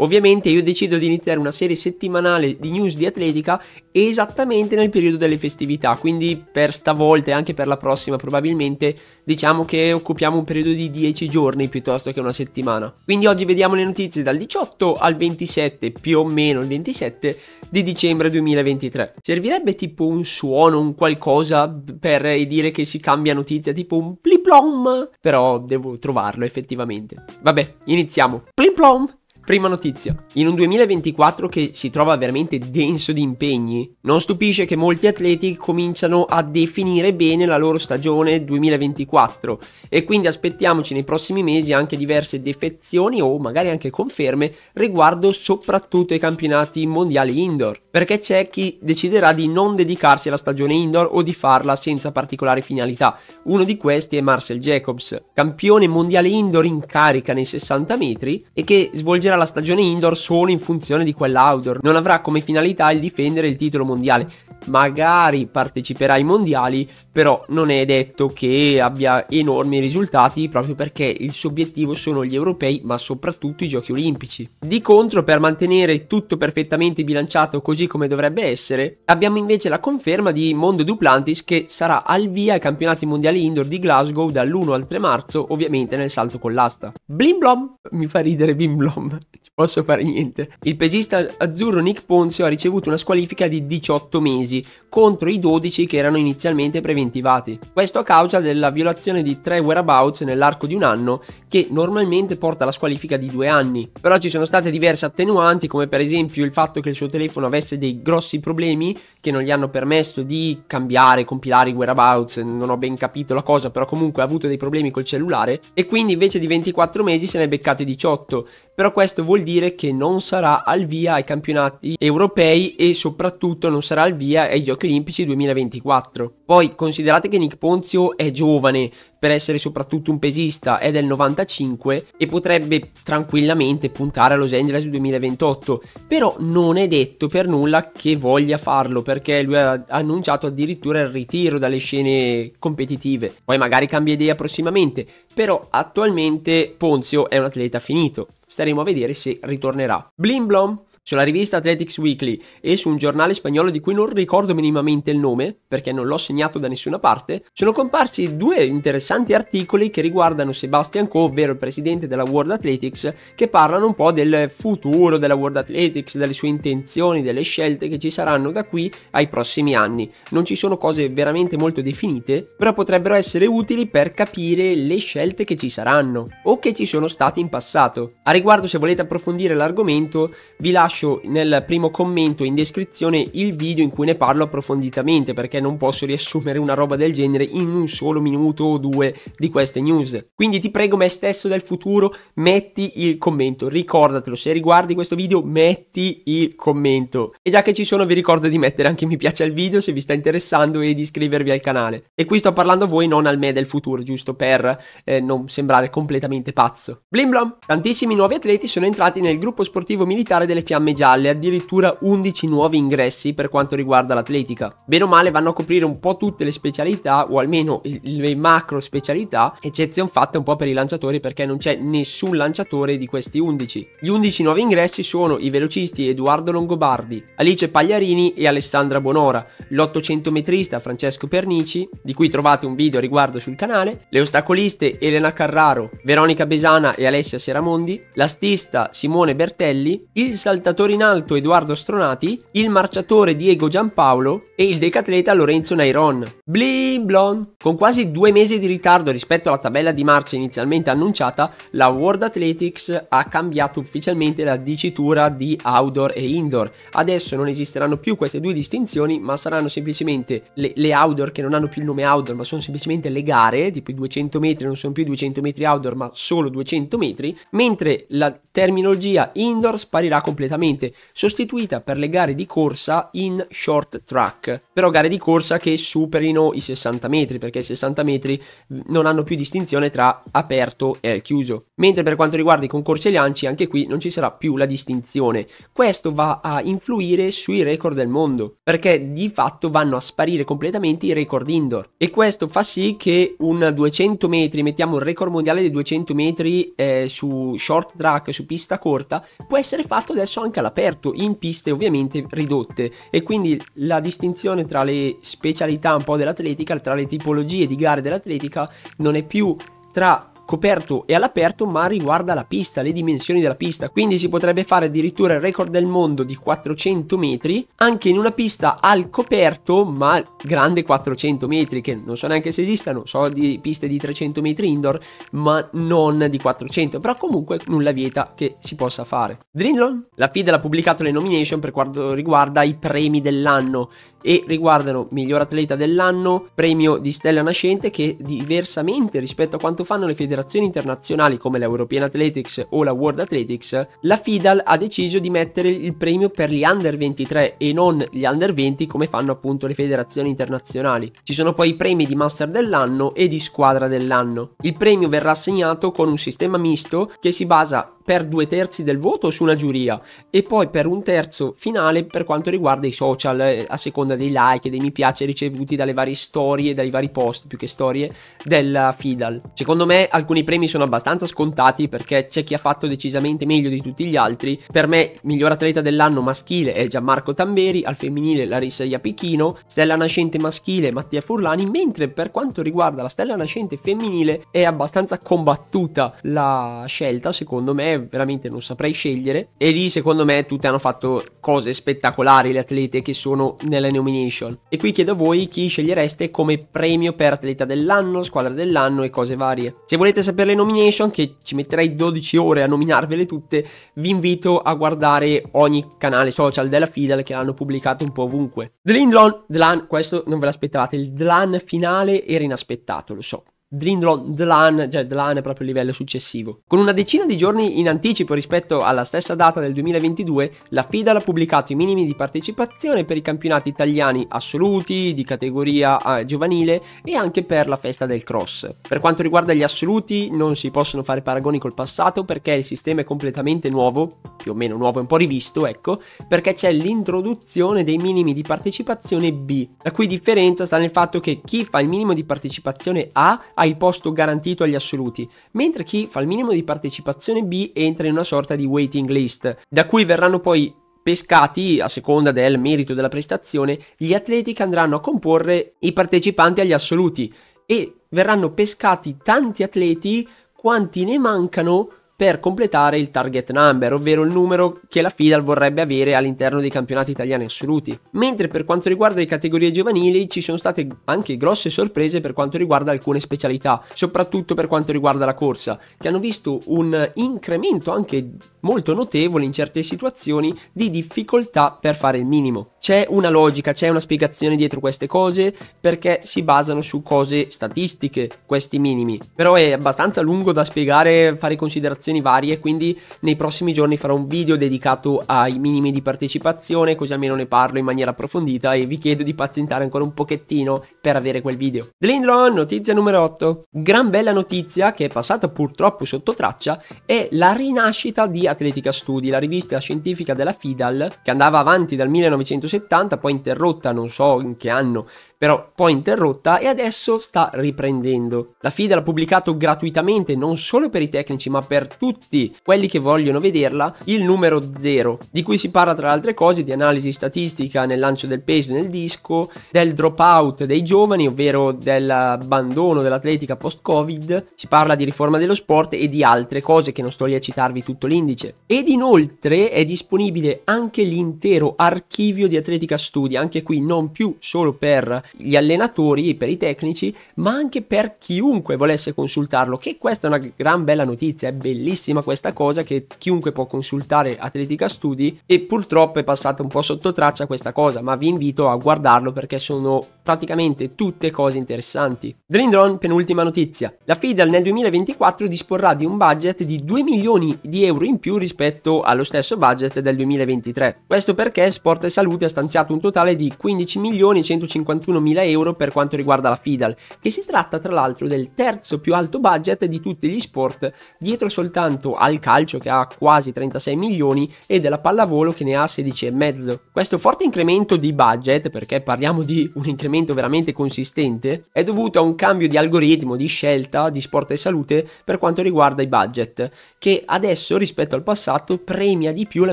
Ovviamente io decido di iniziare una serie settimanale di news di atletica esattamente nel periodo delle festività, quindi per stavolta e anche per la prossima probabilmente diciamo che occupiamo un periodo di 10 giorni piuttosto che una settimana. Quindi oggi vediamo le notizie dal 18 al 27, più o meno il 27 di dicembre 2023. Servirebbe tipo un suono, un qualcosa per dire che si cambia notizia, tipo un pliplom, però devo trovarlo effettivamente. Vabbè, iniziamo. Pliplom! Prima notizia. In un 2024 che si trova veramente denso di impegni, non stupisce che molti atleti cominciano a definire bene la loro stagione 2024 e quindi aspettiamoci nei prossimi mesi anche diverse defezioni o magari anche conferme riguardo soprattutto ai campionati mondiali indoor, perché c'è chi deciderà di non dedicarsi alla stagione indoor o di farla senza particolari finalità. Uno di questi è Marcel Jacobs, campione mondiale indoor in carica nei 60 metri e che svolgerà la stagione indoor solo in funzione di quell'outdoor. Non avrà come finalità il difendere il titolo mondiale. Magari parteciperà ai mondiali, però non è detto che abbia enormi risultati proprio perché il suo obiettivo sono gli europei ma soprattutto i giochi olimpici. Di contro per mantenere tutto perfettamente bilanciato così come dovrebbe essere abbiamo invece la conferma di Mondo Duplantis che sarà al via ai campionati mondiali indoor di Glasgow dall'1 al 3 marzo ovviamente nel salto con l'asta. Blim Blom mi fa ridere Blim Blom, non posso fare niente. Il pesista azzurro Nick Ponzio ha ricevuto una squalifica di 18 mesi contro i 12 che erano inizialmente previsti incentivati. Questo a causa della violazione di tre whereabouts nell'arco di un anno che normalmente porta alla squalifica di due anni. Però ci sono state diverse attenuanti come per esempio il fatto che il suo telefono avesse dei grossi problemi che non gli hanno permesso di cambiare, compilare i whereabouts, non ho ben capito la cosa, però comunque ha avuto dei problemi col cellulare e quindi invece di 24 mesi se ne è beccati 18 però questo vuol dire che non sarà al via ai campionati europei e soprattutto non sarà al via ai Giochi Olimpici 2024. Poi considerate che Nick Ponzio è giovane per essere soprattutto un pesista, è del 95 e potrebbe tranquillamente puntare a Los Angeles 2028, però non è detto per nulla che voglia farlo perché lui ha annunciato addirittura il ritiro dalle scene competitive. Poi magari cambia idea prossimamente, però attualmente Ponzio è un atleta finito staremo a vedere se ritornerà. Blim Blom! sulla rivista Athletics Weekly e su un giornale spagnolo di cui non ricordo minimamente il nome, perché non l'ho segnato da nessuna parte, sono comparsi due interessanti articoli che riguardano Sebastian Coe, ovvero il presidente della World Athletics, che parlano un po' del futuro della World Athletics, delle sue intenzioni, delle scelte che ci saranno da qui ai prossimi anni. Non ci sono cose veramente molto definite, però potrebbero essere utili per capire le scelte che ci saranno o che ci sono state in passato. A riguardo, se volete approfondire l'argomento, vi lascio lascio nel primo commento in descrizione il video in cui ne parlo approfonditamente perché non posso riassumere una roba del genere in un solo minuto o due di queste news. Quindi ti prego me stesso del futuro metti il commento, ricordatelo, se riguardi questo video metti il commento. E già che ci sono vi ricordo di mettere anche mi piace al video se vi sta interessando e di iscrivervi al canale. E qui sto parlando a voi non al me del futuro, giusto per eh, non sembrare completamente pazzo. Blim blom, tantissimi nuovi atleti sono entrati nel gruppo sportivo militare delle fiamme fiamme gialle addirittura 11 nuovi ingressi per quanto riguarda l'atletica. Bene o male vanno a coprire un po' tutte le specialità o almeno le macro specialità, eccezione fatta un po' per i lanciatori perché non c'è nessun lanciatore di questi 11. Gli 11 nuovi ingressi sono i velocisti Edoardo Longobardi, Alice Pagliarini e Alessandra Bonora, l'800 metrista Francesco Pernici, di cui trovate un video riguardo sul canale, le ostacoliste Elena Carraro, Veronica Besana e Alessia Seramondi, l'astista Simone Bertelli, il saltatore saltatore in alto Edoardo Stronati, il marciatore Diego Giampaolo e il decatleta Lorenzo Nairon. Blim blon! Con quasi due mesi di ritardo rispetto alla tabella di marcia inizialmente annunciata, la World Athletics ha cambiato ufficialmente la dicitura di outdoor e indoor. Adesso non esisteranno più queste due distinzioni, ma saranno semplicemente le, le outdoor che non hanno più il nome outdoor, ma sono semplicemente le gare, tipo i 200 metri non sono più 200 metri outdoor, ma solo 200 metri, mentre la terminologia indoor sparirà completamente completamente sostituita per le gare di corsa in short track, però gare di corsa che superino i 60 metri, perché i 60 metri non hanno più distinzione tra aperto e chiuso. Mentre per quanto riguarda i concorsi e lanci, anche qui non ci sarà più la distinzione. Questo va a influire sui record del mondo, perché di fatto vanno a sparire completamente i record indoor. E questo fa sì che un 200 metri, mettiamo il record mondiale dei 200 metri eh, su short track, su pista corta, può essere fatto adesso anche anche all'aperto in piste ovviamente ridotte e quindi la distinzione tra le specialità un po' dell'atletica, tra le tipologie di gare dell'atletica non è più tra coperto e all'aperto ma riguarda la pista, le dimensioni della pista, quindi si potrebbe fare addirittura il record del mondo di 400 metri anche in una pista al coperto ma grande 400 metri che non so neanche se esistano, so di piste di 300 metri indoor ma non di 400, però comunque nulla vieta che si possa fare. Drindlon? La FIDE ha pubblicato le nomination per quanto riguarda i premi dell'anno e riguardano miglior atleta dell'anno, premio di stella nascente che diversamente rispetto a quanto fanno le federazioni federazioni internazionali come la European Athletics o la World Athletics, la FIDAL ha deciso di mettere il premio per gli under 23 e non gli under 20 come fanno appunto le federazioni internazionali. Ci sono poi i premi di master dell'anno e di squadra dell'anno. Il premio verrà assegnato con un sistema misto che si basa per due terzi del voto su una giuria e poi per un terzo finale per quanto riguarda i social eh, a seconda dei like e dei mi piace ricevuti dalle varie storie, dai vari post più che storie della Fidal. Secondo me alcuni premi sono abbastanza scontati perché c'è chi ha fatto decisamente meglio di tutti gli altri. Per me miglior atleta dell'anno maschile è Gianmarco Tamberi, al femminile Larissa Iapichino, stella nascente maschile Mattia Furlani, mentre per quanto riguarda la stella nascente femminile è abbastanza combattuta la scelta secondo me veramente non saprei scegliere. E lì secondo me tutte hanno fatto cose spettacolari le atlete che sono nella nomination. E qui chiedo a voi chi scegliereste come premio per atleta dell'anno, squadra dell'anno e cose varie. Se volete sapere le nomination, che ci metterei 12 ore a nominarvele tutte, vi invito a guardare ogni canale social della Fidal che l'hanno pubblicato un po' ovunque. The Lindron, Dlan, questo non ve l'aspettavate, il Dlan finale era inaspettato, lo so. Drindlon Dlan, cioè Dlan è proprio il livello successivo. Con una decina di giorni in anticipo rispetto alla stessa data del 2022, la FIDAL ha pubblicato i minimi di partecipazione per i campionati italiani assoluti, di categoria eh, giovanile e anche per la festa del cross. Per quanto riguarda gli assoluti, non si possono fare paragoni col passato perché il sistema è completamente nuovo, più o meno nuovo, e un po' rivisto, ecco, perché c'è l'introduzione dei minimi di partecipazione B, la cui differenza sta nel fatto che chi fa il minimo di partecipazione A ha il posto garantito agli assoluti, mentre chi fa il minimo di partecipazione B entra in una sorta di waiting list, da cui verranno poi pescati a seconda del merito della prestazione gli atleti che andranno a comporre i partecipanti agli assoluti e verranno pescati tanti atleti quanti ne mancano per completare il target number, ovvero il numero che la FIDAL vorrebbe avere all'interno dei campionati italiani assoluti. Mentre per quanto riguarda le categorie giovanili ci sono state anche grosse sorprese per quanto riguarda alcune specialità, soprattutto per quanto riguarda la corsa, che hanno visto un incremento anche molto notevole in certe situazioni di difficoltà per fare il minimo. C'è una logica, c'è una spiegazione dietro queste cose perché si basano su cose statistiche, questi minimi. Però è abbastanza lungo da spiegare, fare considerazioni informazioni varie, quindi nei prossimi giorni farò un video dedicato ai minimi di partecipazione, così almeno ne parlo in maniera approfondita e vi chiedo di pazientare ancora un pochettino per avere quel video. Dlindron, notizia numero 8. Gran bella notizia che è passata purtroppo sotto traccia è la rinascita di Atletica Studi, la rivista scientifica della FIDAL che andava avanti dal 1970, poi interrotta non so in che anno però poi interrotta e adesso sta riprendendo. La FIDE l'ha pubblicato gratuitamente non solo per i tecnici ma per tutti quelli che vogliono vederla, il numero 0, di cui si parla tra le altre cose di analisi statistica nel lancio del peso nel disco, del dropout dei giovani, ovvero dell'abbandono dell'atletica post-Covid, si parla di riforma dello sport e di altre cose che non sto lì a citarvi tutto l'indice. Ed inoltre è disponibile anche l'intero archivio di Atletica Studi, anche qui non più solo per gli allenatori, per i tecnici, ma anche per chiunque volesse consultarlo, che questa è una gran bella notizia, è bellissima questa cosa che chiunque può consultare Atletica Studi e purtroppo è passata un po' sotto traccia questa cosa, ma vi invito a guardarlo perché sono praticamente tutte cose interessanti. Drindron, penultima notizia. La Fidel nel 2024 disporrà di un budget di 2 milioni di euro in più rispetto allo stesso budget del 2023. Questo perché Sport e Salute ha stanziato un totale di 15 milioni 151 sono euro per quanto riguarda la Fidal, che si tratta tra l'altro del terzo più alto budget di tutti gli sport, dietro soltanto al calcio che ha quasi 36 milioni e della pallavolo che ne ha 16,5. Questo forte incremento di budget, perché parliamo di un incremento veramente consistente, è dovuto a un cambio di algoritmo, di scelta, di sport e salute per quanto riguarda i budget, che adesso rispetto al passato premia di più la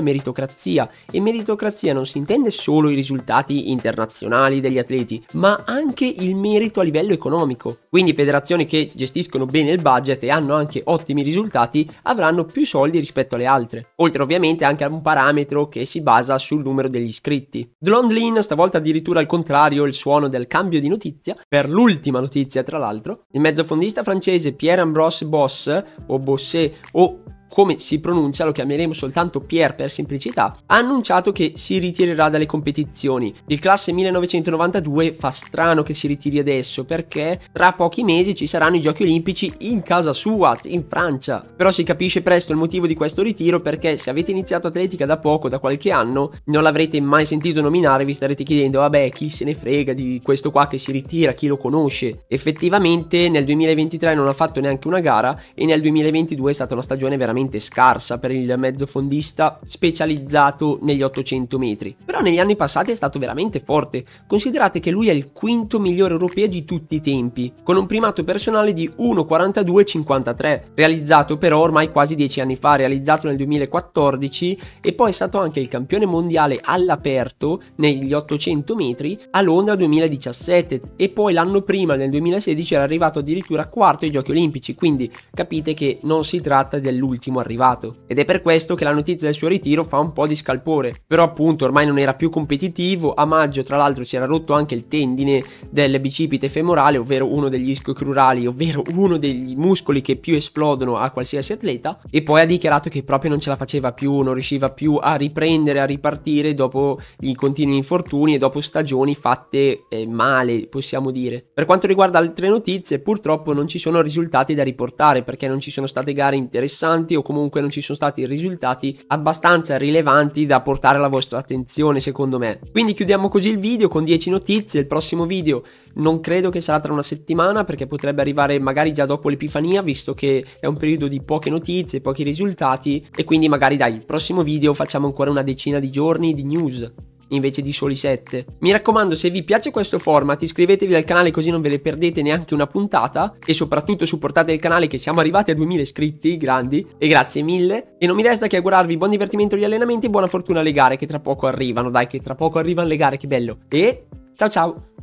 meritocrazia e meritocrazia non si intende solo i risultati internazionali degli atleti, ma anche il merito a livello economico. Quindi federazioni che gestiscono bene il budget e hanno anche ottimi risultati avranno più soldi rispetto alle altre. Oltre ovviamente anche a un parametro che si basa sul numero degli iscritti. Londlin stavolta addirittura al contrario il suono del cambio di notizia, per l'ultima notizia tra l'altro, il mezzofondista francese Pierre Ambroise Boss o Bossé o come si pronuncia, lo chiameremo soltanto Pierre per semplicità, ha annunciato che si ritirerà dalle competizioni. Il classe 1992 fa strano che si ritiri adesso perché tra pochi mesi ci saranno i giochi olimpici in casa sua, in Francia. Però si capisce presto il motivo di questo ritiro perché se avete iniziato atletica da poco, da qualche anno, non l'avrete mai sentito nominare, vi starete chiedendo vabbè chi se ne frega di questo qua che si ritira, chi lo conosce. Effettivamente nel 2023 non ha fatto neanche una gara e nel 2022 è stata una stagione veramente estremamente scarsa per il mezzofondista specializzato negli 800 metri, però negli anni passati è stato veramente forte, considerate che lui è il quinto migliore europeo di tutti i tempi, con un primato personale di 1,42,53, realizzato però ormai quasi 10 anni fa, realizzato nel 2014 e poi è stato anche il campione mondiale all'aperto negli 800 metri a Londra 2017 e poi l'anno prima nel 2016 era arrivato addirittura quarto ai giochi olimpici, quindi capite che non si tratta dell'ultimo minimo arrivato. Ed è per questo che la notizia del suo ritiro fa un po' di scalpore. Però appunto ormai non era più competitivo, a maggio tra l'altro si era rotto anche il tendine del bicipite femorale, ovvero uno degli ischiocrurali, ovvero uno degli muscoli che più esplodono a qualsiasi atleta, e poi ha dichiarato che proprio non ce la faceva più, non riusciva più a riprendere, a ripartire dopo i continui infortuni e dopo stagioni fatte eh, male, possiamo dire. Per quanto riguarda altre notizie, purtroppo non ci sono risultati da riportare perché non ci sono state gare interessanti o comunque non ci sono stati risultati abbastanza rilevanti da portare alla vostra attenzione secondo me. Quindi chiudiamo così il video con 10 notizie, il prossimo video non credo che sarà tra una settimana perché potrebbe arrivare magari già dopo l'Epifania visto che è un periodo di poche notizie, pochi risultati e quindi magari dai, il prossimo video facciamo ancora una decina di giorni di news invece di soli 7. Mi raccomando, se vi piace questo format, iscrivetevi al canale così non ve le perdete neanche una puntata e soprattutto supportate il canale che siamo arrivati a 2000 iscritti, grandi, e grazie mille. E non mi resta che augurarvi buon divertimento agli allenamenti e buona fortuna alle gare che tra poco arrivano, dai che tra poco arrivano le gare, che bello. E ciao ciao!